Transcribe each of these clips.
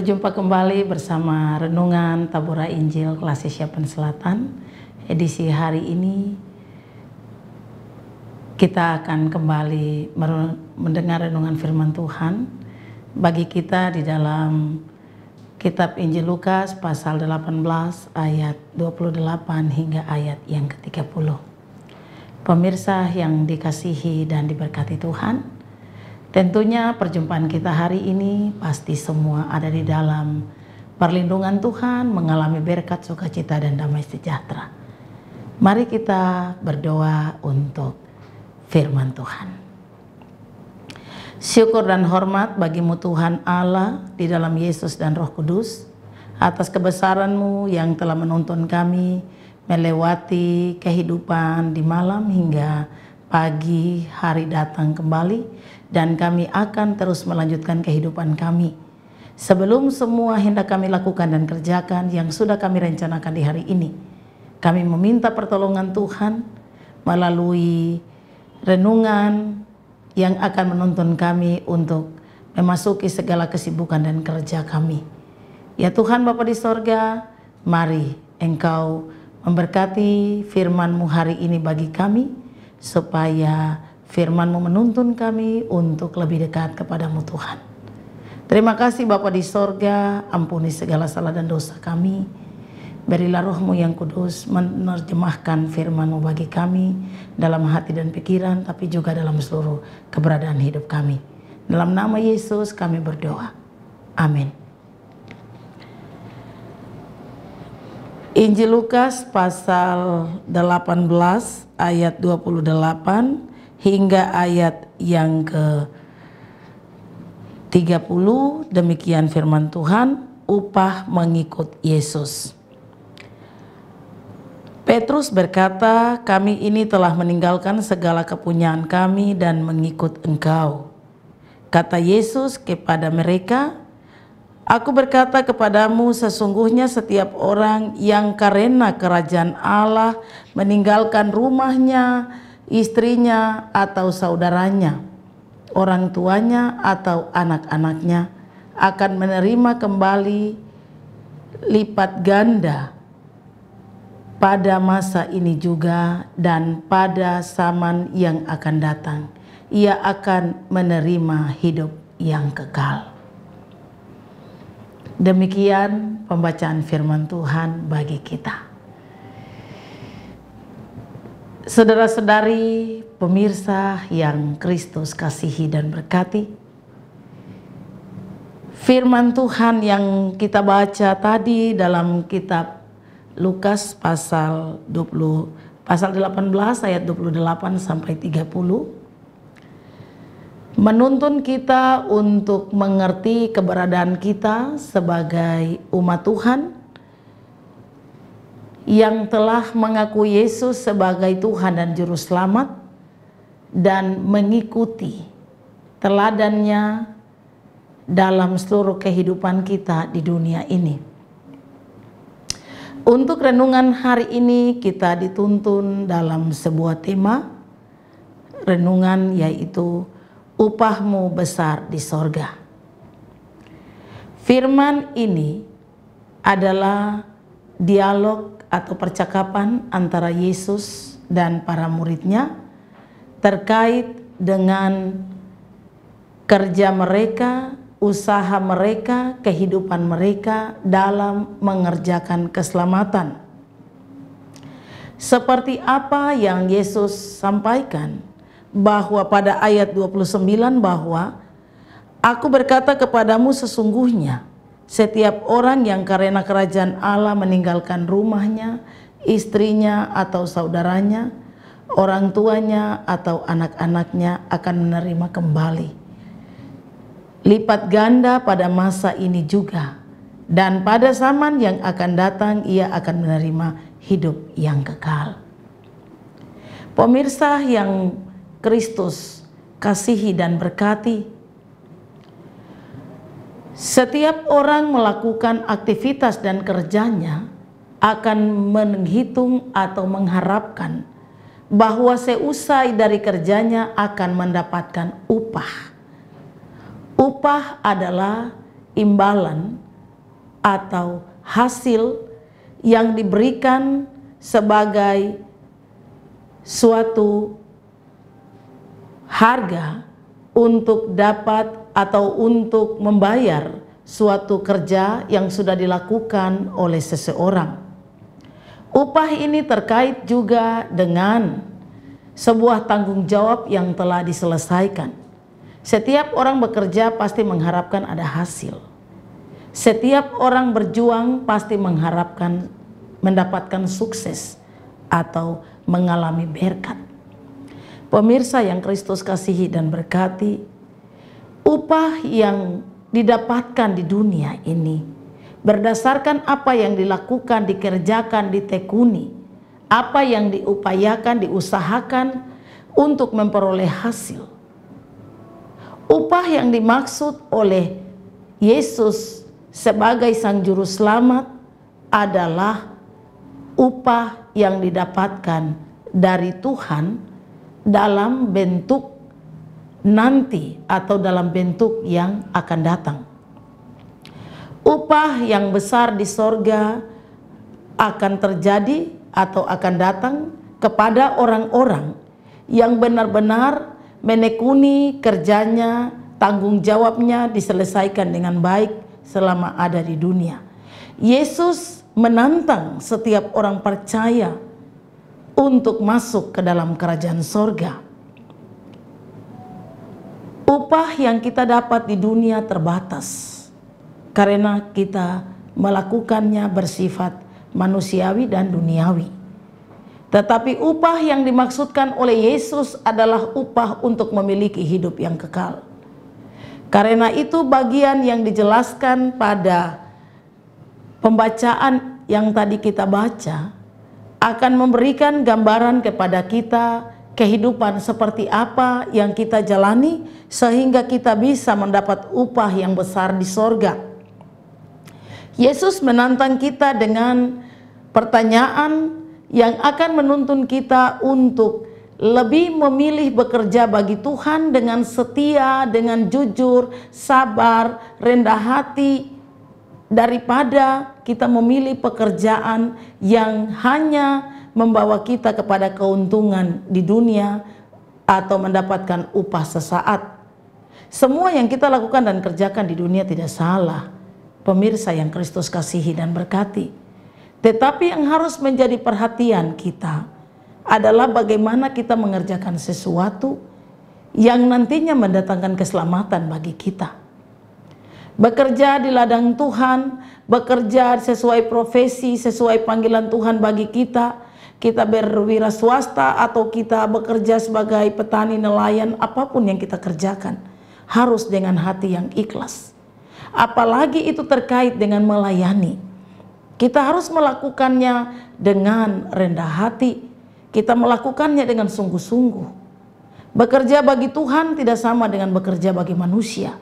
Berjumpa kembali bersama Renungan Tabura Injil Kelas Siapan Selatan. Edisi hari ini kita akan kembali mendengar renungan firman Tuhan bagi kita di dalam kitab Injil Lukas pasal 18 ayat 28 hingga ayat yang ke-30. Pemirsa yang dikasihi dan diberkati Tuhan, Tentunya perjumpaan kita hari ini pasti semua ada di dalam perlindungan Tuhan, mengalami berkat sukacita dan damai sejahtera. Mari kita berdoa untuk firman Tuhan. Syukur dan hormat bagimu Tuhan Allah di dalam Yesus dan Roh Kudus atas kebesaranmu yang telah menuntun kami melewati kehidupan di malam hingga pagi hari datang kembali dan kami akan terus melanjutkan kehidupan kami. Sebelum semua hendak kami lakukan dan kerjakan yang sudah kami rencanakan di hari ini, kami meminta pertolongan Tuhan melalui renungan yang akan menuntun kami untuk memasuki segala kesibukan dan kerja kami. Ya Tuhan Bapa di sorga, mari Engkau memberkati firman-Mu hari ini bagi kami, supaya firman-Mu menuntun kami untuk lebih dekat kepadamu Tuhan. Terima kasih Bapa di sorga, ampuni segala salah dan dosa kami. Berilah rohmu yang kudus menerjemahkan firmanmu bagi kami dalam hati dan pikiran, tapi juga dalam seluruh keberadaan hidup kami. Dalam nama Yesus kami berdoa. Amin. Injil Lukas pasal 18 ayat 28 hingga ayat yang ke 30 demikian firman Tuhan upah mengikut Yesus. Petrus berkata, "Kami ini telah meninggalkan segala kepunyaan kami dan mengikut Engkau." Kata Yesus kepada mereka, Aku berkata kepadamu, sesungguhnya setiap orang yang karena kerajaan Allah meninggalkan rumahnya, istrinya, atau saudaranya, orang tuanya, atau anak-anaknya akan menerima kembali lipat ganda pada masa ini juga dan pada zaman yang akan datang. Ia akan menerima hidup yang kekal. Demikian pembacaan firman Tuhan bagi kita. Saudara-saudari, pemirsa yang Kristus kasihi dan berkati, firman Tuhan yang kita baca tadi dalam kitab Lukas pasal 20 pasal 18 ayat 28 sampai 30 menuntun kita untuk mengerti keberadaan kita sebagai umat Tuhan yang telah mengakui Yesus sebagai Tuhan dan Juru Selamat dan mengikuti teladannya dalam seluruh kehidupan kita di dunia ini. Untuk renungan hari ini kita dituntun dalam sebuah tema renungan yaitu upahmu besar di sorga. Firman ini adalah dialog atau percakapan antara Yesus dan para muridnya terkait dengan kerja mereka, usaha mereka, kehidupan mereka dalam mengerjakan keselamatan. Seperti apa yang Yesus sampaikan, bahwa pada ayat 29 bahwa aku berkata kepadamu sesungguhnya setiap orang yang karena kerajaan Allah meninggalkan rumahnya, istrinya atau saudaranya, orang tuanya atau anak-anaknya akan menerima kembali lipat ganda pada masa ini juga dan pada zaman yang akan datang ia akan menerima hidup yang kekal. Pemirsa yang Kristus, kasihi dan berkati. Setiap orang melakukan aktivitas dan kerjanya akan menghitung atau mengharapkan bahwa seusai dari kerjanya akan mendapatkan upah. Upah adalah imbalan atau hasil yang diberikan sebagai suatu harga untuk dapat atau untuk membayar suatu kerja yang sudah dilakukan oleh seseorang. Upah ini terkait juga dengan sebuah tanggung jawab yang telah diselesaikan. Setiap orang bekerja pasti mengharapkan ada hasil. Setiap orang berjuang pasti mengharapkan mendapatkan sukses atau mengalami berkat. Pemirsa yang Kristus kasihi dan berkati, upah yang didapatkan di dunia ini berdasarkan apa yang dilakukan, dikerjakan, ditekuni, apa yang diupayakan, diusahakan untuk memperoleh hasil. Upah yang dimaksud oleh Yesus sebagai Sang Juru Selamat adalah upah yang didapatkan dari Tuhan dalam bentuk nanti atau dalam bentuk yang akan datang. Upah yang besar di sorga akan terjadi atau akan datang kepada orang-orang yang benar-benar menekuni kerjanya, tanggung jawabnya diselesaikan dengan baik selama ada di dunia. Yesus menantang setiap orang percaya untuk masuk ke dalam kerajaan sorga. Upah yang kita dapat di dunia terbatas karena kita melakukannya bersifat manusiawi dan duniawi. Tetapi upah yang dimaksudkan oleh Yesus adalah upah untuk memiliki hidup yang kekal. Karena itu bagian yang dijelaskan pada pembacaan yang tadi kita baca akan memberikan gambaran kepada kita kehidupan seperti apa yang kita jalani sehingga kita bisa mendapat upah yang besar di sorga. Yesus menantang kita dengan pertanyaan yang akan menuntun kita untuk lebih memilih bekerja bagi Tuhan dengan setia, dengan jujur, sabar, rendah hati, daripada kita memilih pekerjaan yang hanya membawa kita kepada keuntungan di dunia atau mendapatkan upah sesaat. Semua yang kita lakukan dan kerjakan di dunia tidak salah. Pemirsa yang Kristus kasihi dan berkati. Tetapi yang harus menjadi perhatian kita adalah bagaimana kita mengerjakan sesuatu yang nantinya mendatangkan keselamatan bagi kita bekerja di ladang Tuhan, bekerja sesuai profesi, sesuai panggilan Tuhan bagi kita. Kita berwira swasta atau kita bekerja sebagai petani nelayan, apapun yang kita kerjakan harus dengan hati yang ikhlas. Apalagi itu terkait dengan melayani. Kita harus melakukannya dengan rendah hati. Kita melakukannya dengan sungguh-sungguh. Bekerja bagi Tuhan tidak sama dengan bekerja bagi manusia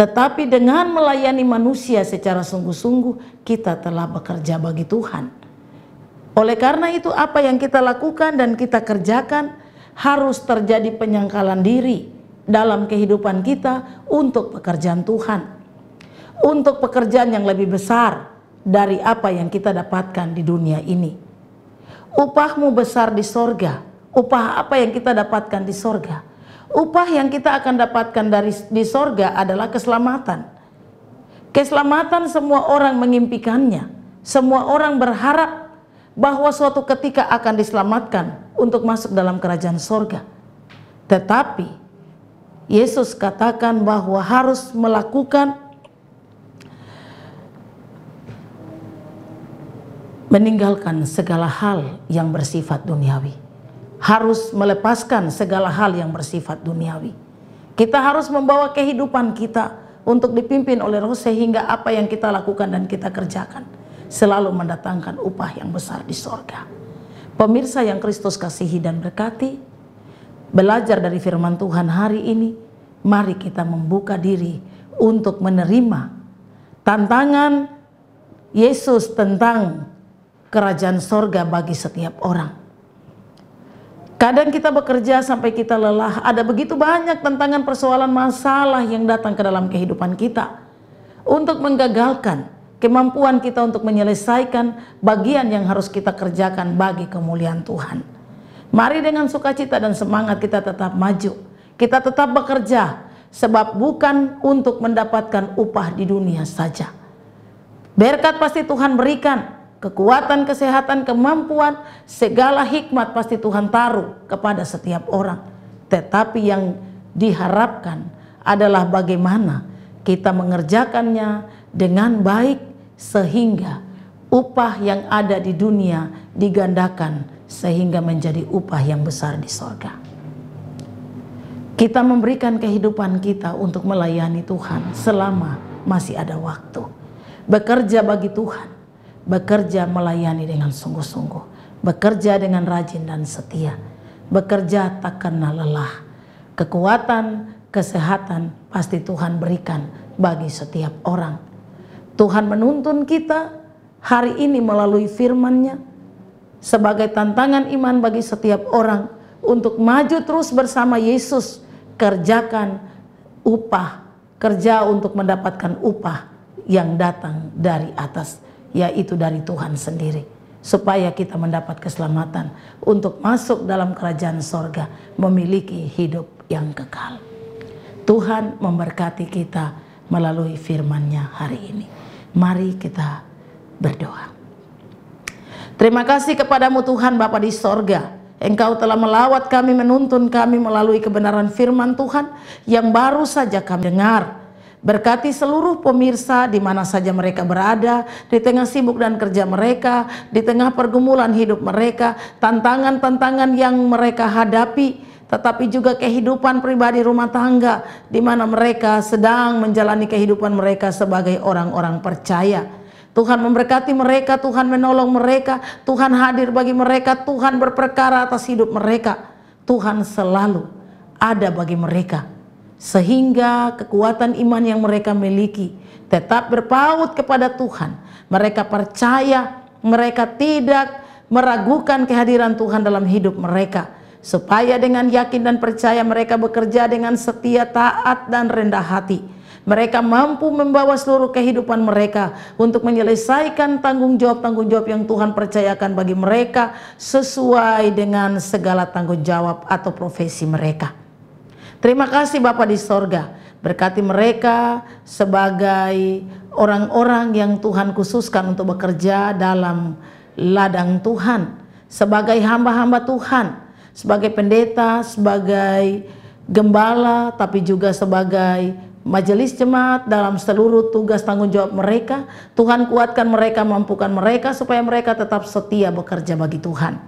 tetapi dengan melayani manusia secara sungguh-sungguh, kita telah bekerja bagi Tuhan. Oleh karena itu, apa yang kita lakukan dan kita kerjakan harus terjadi penyangkalan diri dalam kehidupan kita untuk pekerjaan Tuhan, untuk pekerjaan yang lebih besar dari apa yang kita dapatkan di dunia ini. Upahmu besar di sorga, upah apa yang kita dapatkan di sorga Upah yang kita akan dapatkan dari di sorga adalah keselamatan. Keselamatan semua orang mengimpikannya. Semua orang berharap bahwa suatu ketika akan diselamatkan untuk masuk dalam kerajaan sorga. Tetapi Yesus katakan bahwa harus melakukan meninggalkan segala hal yang bersifat duniawi harus melepaskan segala hal yang bersifat duniawi. Kita harus membawa kehidupan kita untuk dipimpin oleh roh sehingga apa yang kita lakukan dan kita kerjakan selalu mendatangkan upah yang besar di sorga. Pemirsa yang Kristus kasihi dan berkati, belajar dari firman Tuhan hari ini, mari kita membuka diri untuk menerima tantangan Yesus tentang kerajaan sorga bagi setiap orang. Kadang kita bekerja sampai kita lelah. Ada begitu banyak tantangan persoalan masalah yang datang ke dalam kehidupan kita. Untuk menggagalkan kemampuan kita untuk menyelesaikan bagian yang harus kita kerjakan bagi kemuliaan Tuhan. Mari dengan sukacita dan semangat kita tetap maju. Kita tetap bekerja sebab bukan untuk mendapatkan upah di dunia saja. Berkat pasti Tuhan berikan, kekuatan, kesehatan, kemampuan, segala hikmat pasti Tuhan taruh kepada setiap orang. Tetapi yang diharapkan adalah bagaimana kita mengerjakannya dengan baik sehingga upah yang ada di dunia digandakan sehingga menjadi upah yang besar di sorga. Kita memberikan kehidupan kita untuk melayani Tuhan selama masih ada waktu. Bekerja bagi Tuhan bekerja melayani dengan sungguh-sungguh, bekerja dengan rajin dan setia, bekerja tak kenal lelah. Kekuatan, kesehatan pasti Tuhan berikan bagi setiap orang. Tuhan menuntun kita hari ini melalui firman-Nya sebagai tantangan iman bagi setiap orang untuk maju terus bersama Yesus, kerjakan upah, kerja untuk mendapatkan upah yang datang dari atas yaitu dari Tuhan sendiri supaya kita mendapat keselamatan untuk masuk dalam kerajaan sorga memiliki hidup yang kekal Tuhan memberkati kita melalui firman-Nya hari ini mari kita berdoa Terima kasih kepadamu Tuhan Bapa di sorga Engkau telah melawat kami, menuntun kami melalui kebenaran firman Tuhan yang baru saja kami dengar. Berkati seluruh pemirsa di mana saja mereka berada, di tengah sibuk dan kerja mereka, di tengah pergumulan hidup mereka, tantangan-tantangan yang mereka hadapi, tetapi juga kehidupan pribadi rumah tangga di mana mereka sedang menjalani kehidupan mereka sebagai orang-orang percaya. Tuhan memberkati mereka, Tuhan menolong mereka, Tuhan hadir bagi mereka, Tuhan berperkara atas hidup mereka. Tuhan selalu ada bagi mereka sehingga kekuatan iman yang mereka miliki tetap berpaut kepada Tuhan. Mereka percaya, mereka tidak meragukan kehadiran Tuhan dalam hidup mereka, supaya dengan yakin dan percaya mereka bekerja dengan setia, taat, dan rendah hati. Mereka mampu membawa seluruh kehidupan mereka untuk menyelesaikan tanggung jawab-tanggung jawab yang Tuhan percayakan bagi mereka sesuai dengan segala tanggung jawab atau profesi mereka. Terima kasih Bapak di sorga. Berkati mereka sebagai orang-orang yang Tuhan khususkan untuk bekerja dalam ladang Tuhan. Sebagai hamba-hamba Tuhan. Sebagai pendeta, sebagai gembala, tapi juga sebagai majelis jemaat dalam seluruh tugas tanggung jawab mereka. Tuhan kuatkan mereka, mampukan mereka supaya mereka tetap setia bekerja bagi Tuhan.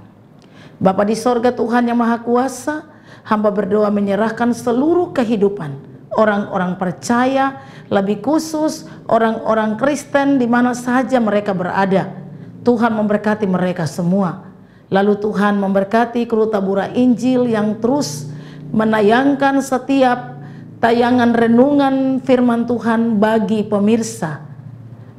Bapak di sorga Tuhan yang Maha Kuasa, hamba berdoa menyerahkan seluruh kehidupan orang-orang percaya, lebih khusus orang-orang Kristen di mana saja mereka berada. Tuhan memberkati mereka semua. Lalu Tuhan memberkati kru tabura Injil yang terus menayangkan setiap tayangan renungan firman Tuhan bagi pemirsa.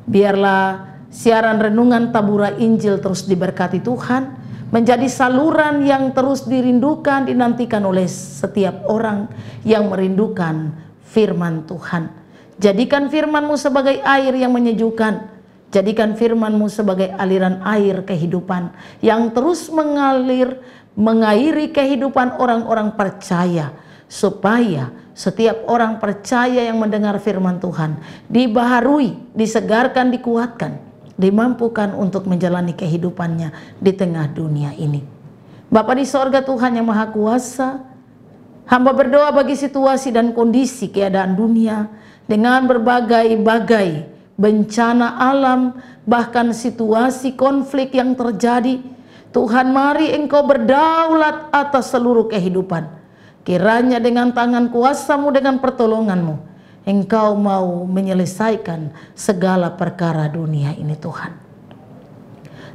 Biarlah siaran renungan tabura Injil terus diberkati Tuhan menjadi saluran yang terus dirindukan, dinantikan oleh setiap orang yang merindukan firman Tuhan. Jadikan firmanmu sebagai air yang menyejukkan. Jadikan firmanmu sebagai aliran air kehidupan yang terus mengalir, mengairi kehidupan orang-orang percaya. Supaya setiap orang percaya yang mendengar firman Tuhan dibaharui, disegarkan, dikuatkan dimampukan untuk menjalani kehidupannya di tengah dunia ini. Bapak di sorga Tuhan yang Maha Kuasa, hamba berdoa bagi situasi dan kondisi keadaan dunia dengan berbagai-bagai bencana alam, bahkan situasi konflik yang terjadi. Tuhan mari engkau berdaulat atas seluruh kehidupan. Kiranya dengan tangan kuasamu, dengan pertolonganmu, Engkau mau menyelesaikan segala perkara dunia ini Tuhan.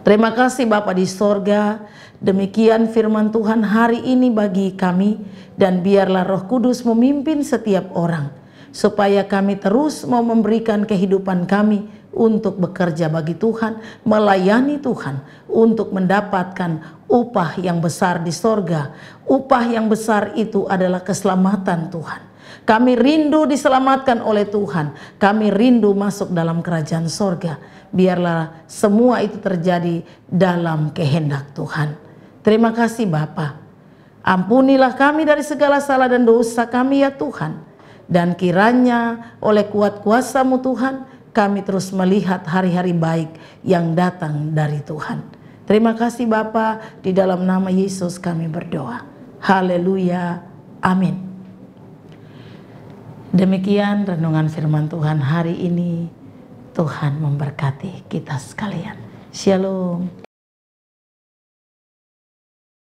Terima kasih Bapak di sorga, demikian firman Tuhan hari ini bagi kami dan biarlah roh kudus memimpin setiap orang supaya kami terus mau memberikan kehidupan kami untuk bekerja bagi Tuhan, melayani Tuhan, untuk mendapatkan upah yang besar di sorga. Upah yang besar itu adalah keselamatan Tuhan. Kami rindu diselamatkan oleh Tuhan. Kami rindu masuk dalam kerajaan sorga. Biarlah semua itu terjadi dalam kehendak Tuhan. Terima kasih Bapa. Ampunilah kami dari segala salah dan dosa kami ya Tuhan. Dan kiranya oleh kuat kuasamu Tuhan, kami terus melihat hari-hari baik yang datang dari Tuhan. Terima kasih Bapak. di dalam nama Yesus kami berdoa. Haleluya. Amin. Demikian renungan firman Tuhan hari ini. Tuhan memberkati kita sekalian. Shalom.